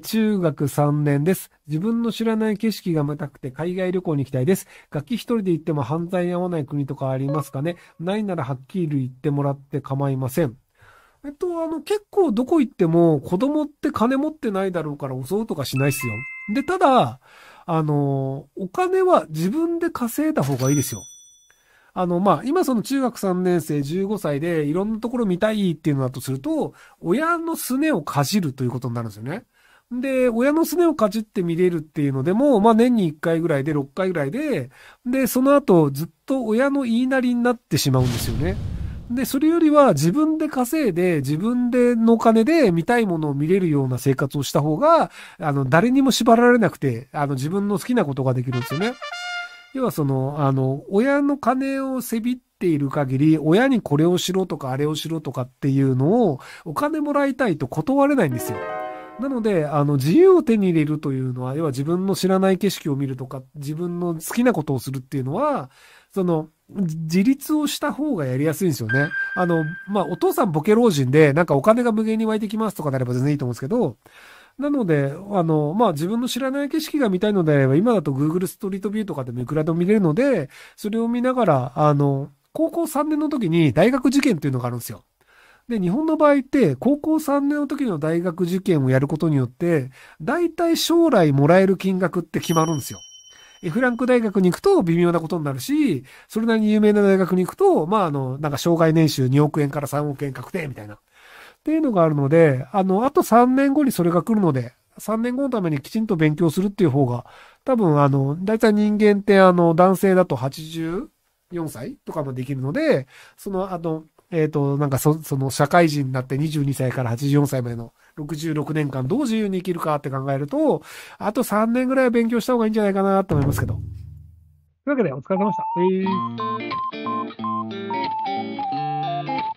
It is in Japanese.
中学3年です。自分の知らない景色が見たくて海外旅行に行きたいです。楽器一人で行っても犯罪に合わない国とかありますかねないならはっきり言ってもらって構いません。えっと、あの、結構どこ行っても子供って金持ってないだろうから襲うとかしないっすよ。で、ただ、あの、お金は自分で稼いだ方がいいですよ。あの、まあ、今その中学3年生15歳でいろんなところ見たいっていうのだとすると、親のすねをかじるということになるんですよね。で、親のすねをかじって見れるっていうのでも、まあ年に1回ぐらいで6回ぐらいで、で、その後ずっと親の言いなりになってしまうんですよね。で、それよりは自分で稼いで、自分でのお金で見たいものを見れるような生活をした方が、あの、誰にも縛られなくて、あの、自分の好きなことができるんですよね。要はその、あの、親の金をせびっている限り、親にこれをしろとかあれをしろとかっていうのを、お金もらいたいと断れないんですよ。なので、あの、自由を手に入れるというのは、要は自分の知らない景色を見るとか、自分の好きなことをするっていうのは、その、自立をした方がやりやすいんですよね。あの、まあ、お父さんボケ老人で、なんかお金が無限に湧いてきますとかなれば全然いいと思うんですけど、なので、あの、まあ、自分の知らない景色が見たいのであれば、今だと Google ストリートビューとかでもいくらでも見れるので、それを見ながら、あの、高校3年の時に大学受験っていうのがあるんですよ。で、日本の場合って、高校3年の時の大学受験をやることによって、大体将来もらえる金額って決まるんですよ。フランク大学に行くと微妙なことになるし、それなりに有名な大学に行くと、まあ、あの、なんか障害年収2億円から3億円確定みたいな。っていうのがあるので、あの、あと3年後にそれが来るので、3年後のためにきちんと勉強するっていう方が、多分あの、大体人間ってあの、男性だと80、4歳とかもできるので、その、あの、えっ、ー、と、なんかそ、その、社会人になって22歳から84歳までの66年間どう自由に生きるかって考えると、あと3年ぐらいは勉強した方がいいんじゃないかなと思いますけど。というわけで、お疲れ様でした。えー